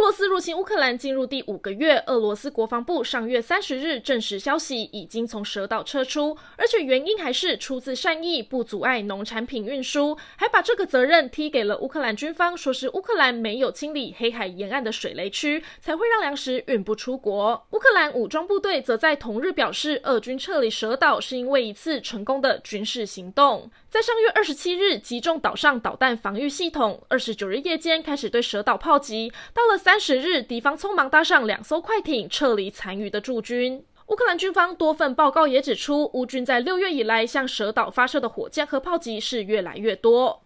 俄罗斯入侵乌克兰进入第五个月，俄罗斯国防部上月三十日证实消息已经从蛇岛撤出，而且原因还是出自善意，不阻碍农产品运输，还把这个责任踢给了乌克兰军方，说是乌克兰没有清理黑海沿岸的水雷区，才会让粮食运不出国。乌克兰武装部队则在同日表示，俄军撤离蛇岛是因为一次成功的军事行动，在上月二十七日集中岛上导弹防御系统，二十九日夜间开始对蛇岛炮击，到了三。三十日，敌方匆忙搭上两艘快艇撤离残余的驻军。乌克兰军方多份报告也指出，乌军在六月以来向蛇岛发射的火箭和炮击是越来越多。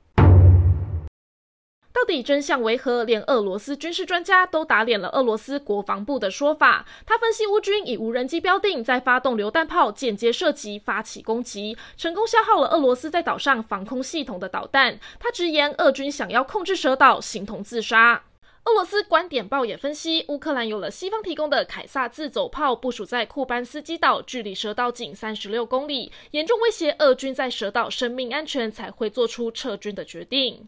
到底真相为何？连俄罗斯军事专家都打脸了俄罗斯国防部的说法。他分析，乌军以无人机标定，在发动榴弹炮间接射击发起攻击，成功消耗了俄罗斯在岛上防空系统的导弹。他直言，俄军想要控制蛇岛，形同自杀。俄罗斯观点报也分析，乌克兰有了西方提供的凯撒自走炮部署在库班斯基岛，距离蛇岛仅三十六公里，严重威胁俄军在蛇岛生命安全，才会做出撤军的决定。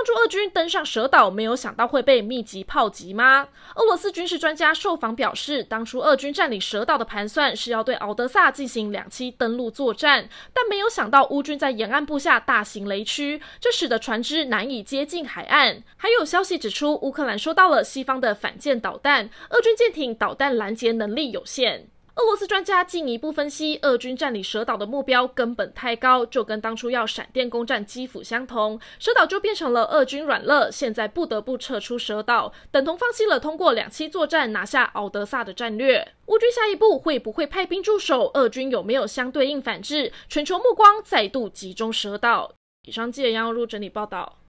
帮助俄军登上蛇岛，没有想到会被密集炮击吗？俄罗斯军事专家受访表示，当初俄军占领蛇岛的盘算是要对敖德萨进行两栖登陆作战，但没有想到乌军在沿岸布下大型雷区，这使得船只难以接近海岸。还有消息指出，乌克兰收到了西方的反舰导弹，俄军舰艇导弹拦截能力有限。俄罗斯专家进一步分析，俄军占领蛇岛的目标根本太高，就跟当初要闪电攻占基辅相同，蛇岛就变成了俄军软肋，现在不得不撤出蛇岛，等同放弃了通过两栖作战拿下敖德萨的战略。乌军下一步会不会派兵驻守？俄军有没有相对应反制？全球目光再度集中蛇岛。以上记者杨入如整理报道。